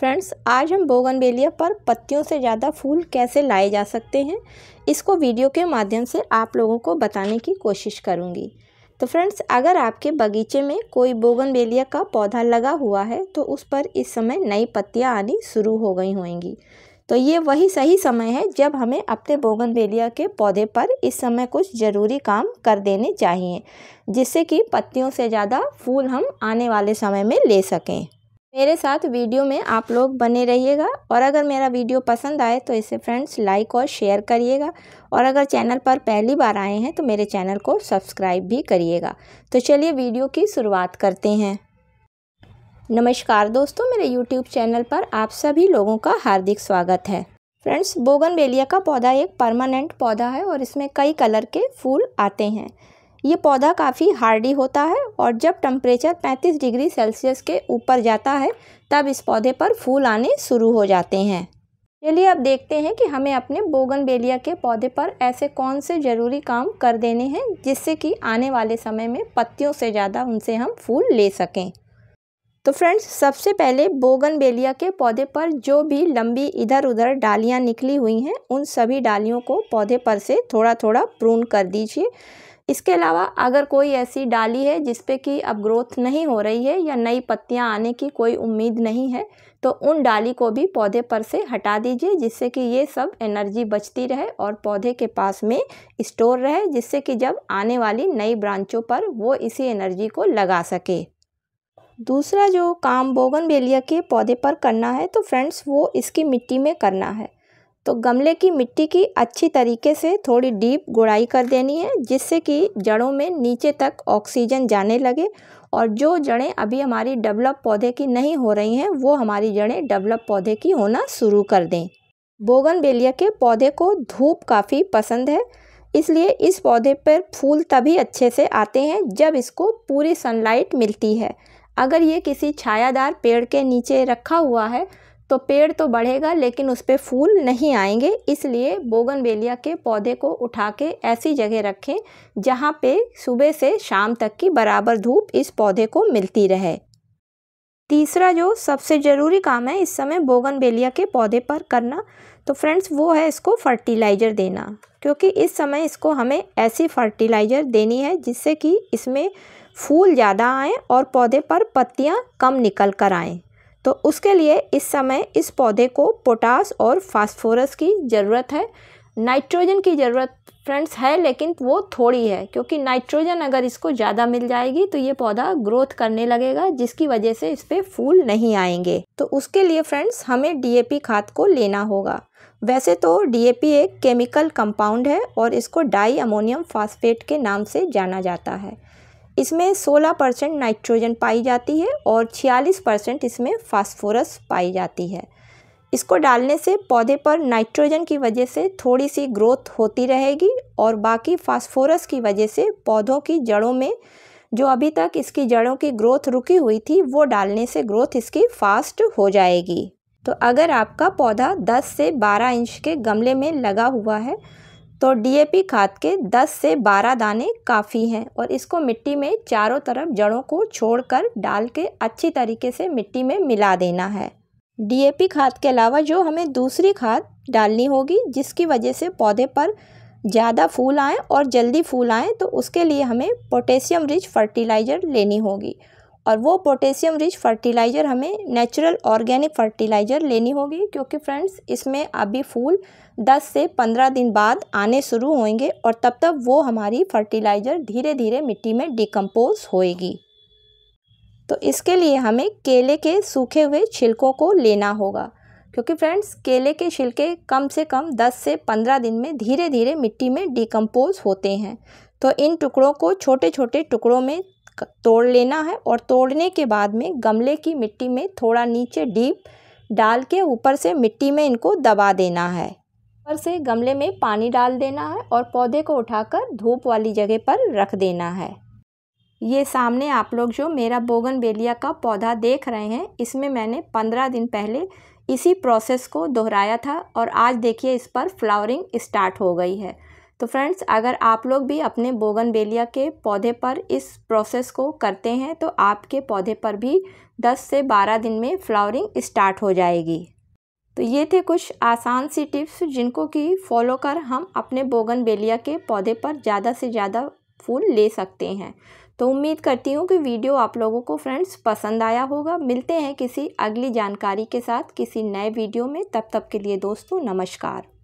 friends आज हम bougainvillea पर पत्तियों से ज़्यादा फूल कैसे लाए जा सकते हैं इसको वीडियो के माध्यम से आप लोगों को बताने की कोशिश करूँगी तो फ्रेंड्स अगर आपके बगीचे में कोई बोगनवेलिया का पौधा लगा हुआ है तो उस पर इस समय नई पत्तियाँ आनी शुरू हो गई होंगी तो ये वही सही समय है जब हमें अपने बोगनवेलिया के पौधे पर इस समय कुछ ज़रूरी काम कर देने चाहिए जिससे कि पत्तियों से ज़्यादा फूल हम आने वाले समय में ले सकें मेरे साथ वीडियो में आप लोग बने रहिएगा और अगर मेरा वीडियो पसंद आए तो इसे फ्रेंड्स लाइक और शेयर करिएगा और अगर चैनल पर पहली बार आए हैं तो मेरे चैनल को सब्सक्राइब भी करिएगा तो चलिए वीडियो की शुरुआत करते हैं नमस्कार दोस्तों मेरे यूट्यूब चैनल पर आप सभी लोगों का हार्दिक स्वागत है फ्रेंड्स बोगन का पौधा एक परमानेंट पौधा है और इसमें कई कलर के फूल आते हैं ये पौधा काफ़ी हार्डी होता है और जब टम्परेचर 35 डिग्री सेल्सियस के ऊपर जाता है तब इस पौधे पर फूल आने शुरू हो जाते हैं चलिए अब देखते हैं कि हमें अपने बोगनबेलिया के पौधे पर ऐसे कौन से ज़रूरी काम कर देने हैं जिससे कि आने वाले समय में पत्तियों से ज़्यादा उनसे हम फूल ले सकें तो फ्रेंड्स सबसे पहले बोगनबेलिया के पौधे पर जो भी लंबी इधर उधर डालियाँ निकली हुई हैं उन सभी डालियों को पौधे पर से थोड़ा थोड़ा प्रून कर दीजिए इसके अलावा अगर कोई ऐसी डाली है जिसपे कि अब ग्रोथ नहीं हो रही है या नई पत्तियां आने की कोई उम्मीद नहीं है तो उन डाली को भी पौधे पर से हटा दीजिए जिससे कि ये सब एनर्जी बचती रहे और पौधे के पास में स्टोर रहे जिससे कि जब आने वाली नई ब्रांचों पर वो इसी एनर्जी को लगा सके दूसरा जो काम बोगन बेलिया के पौधे पर करना है तो फ्रेंड्स वो इसकी मिट्टी में करना है तो गमले की मिट्टी की अच्छी तरीके से थोड़ी डीप गुड़ाई कर देनी है जिससे कि जड़ों में नीचे तक ऑक्सीजन जाने लगे और जो जड़ें अभी हमारी डेवलप पौधे की नहीं हो रही हैं वो हमारी जड़ें डेवलप पौधे की होना शुरू कर दें बेलिया के पौधे को धूप काफ़ी पसंद है इसलिए इस पौधे पर फूल तभी अच्छे से आते हैं जब इसको पूरी सनलाइट मिलती है अगर ये किसी छायादार पेड़ के नीचे रखा हुआ है तो पेड़ तो बढ़ेगा लेकिन उस पर फूल नहीं आएंगे इसलिए बोगनवेलिया के पौधे को उठा के ऐसी जगह रखें जहाँ पे सुबह से शाम तक की बराबर धूप इस पौधे को मिलती रहे तीसरा जो सबसे ज़रूरी काम है इस समय बोगनवेलिया के पौधे पर करना तो फ्रेंड्स वो है इसको फर्टिलाइज़र देना क्योंकि इस समय इसको हमें ऐसी फर्टिलाइज़र देनी है जिससे कि इसमें फूल ज़्यादा आएँ और पौधे पर पत्तियाँ कम निकल कर आएँ तो उसके लिए इस समय इस पौधे को पोटास और फास्फोरस की ज़रूरत है नाइट्रोजन की ज़रूरत फ्रेंड्स है लेकिन वो थोड़ी है क्योंकि नाइट्रोजन अगर इसको ज़्यादा मिल जाएगी तो ये पौधा ग्रोथ करने लगेगा जिसकी वजह से इस पर फूल नहीं आएंगे तो उसके लिए फ्रेंड्स हमें डी खाद को लेना होगा वैसे तो डी एक केमिकल कंपाउंड है और इसको डाई अमोनियम फास्फेट के नाम से जाना जाता है इसमें 16 परसेंट नाइट्रोजन पाई जाती है और 46 परसेंट इसमें फास्फोरस पाई जाती है इसको डालने से पौधे पर नाइट्रोजन की वजह से थोड़ी सी ग्रोथ होती रहेगी और बाकी फास्फोरस की वजह से पौधों की जड़ों में जो अभी तक इसकी जड़ों की ग्रोथ रुकी हुई थी वो डालने से ग्रोथ इसकी फास्ट हो जाएगी तो अगर आपका पौधा 10 से 12 इंच के गमले में लगा हुआ है तो डीएपी खाद के 10 से 12 दाने काफ़ी हैं और इसको मिट्टी में चारों तरफ जड़ों को छोड़कर डाल के अच्छी तरीके से मिट्टी में मिला देना है डीएपी खाद के अलावा जो हमें दूसरी खाद डालनी होगी जिसकी वजह से पौधे पर ज़्यादा फूल आएँ और जल्दी फूल आएँ तो उसके लिए हमें पोटेशियम रिच फर्टिलाइज़र लेनी होगी और वो पोटेशियम रिच फर्टिलाइज़र हमें नेचुरल ऑर्गेनिक फर्टिलाइज़र लेनी होगी क्योंकि फ्रेंड्स इसमें अभी फूल 10 से 15 दिन बाद आने शुरू होंगे और तब तक वो हमारी फर्टिलाइज़र धीरे धीरे मिट्टी में डिकम्पोज होएगी तो इसके लिए हमें केले के सूखे हुए छिलकों को लेना होगा क्योंकि फ्रेंड्स केले के छिलके कम से कम 10 से 15 दिन में धीरे धीरे मिट्टी में डिकम्पोज होते हैं तो इन टुकड़ों को छोटे छोटे टुकड़ों में तोड़ लेना है और तोड़ने के बाद में गमले की मिट्टी में थोड़ा नीचे डीप डाल के ऊपर से मिट्टी में इनको दबा देना है ऊपर से गमले में पानी डाल देना है और पौधे को उठाकर धूप वाली जगह पर रख देना है ये सामने आप लोग जो मेरा बोगन बेलिया का पौधा देख रहे हैं इसमें मैंने पंद्रह दिन पहले इसी प्रोसेस को दोहराया था और आज देखिए इस पर फ्लावरिंग स्टार्ट हो गई है तो फ्रेंड्स अगर आप लोग भी अपने बोगन बेलिया के पौधे पर इस प्रोसेस को करते हैं तो आपके पौधे पर भी 10 से 12 दिन में फ्लावरिंग स्टार्ट हो जाएगी तो ये थे कुछ आसान सी टिप्स जिनको कि फॉलो कर हम अपने बोगन बेलिया के पौधे पर ज़्यादा से ज़्यादा फूल ले सकते हैं तो उम्मीद करती हूँ कि वीडियो आप लोगों को फ्रेंड्स पसंद आया होगा मिलते हैं किसी अगली जानकारी के साथ किसी नए वीडियो में तब तक के लिए दोस्तों नमस्कार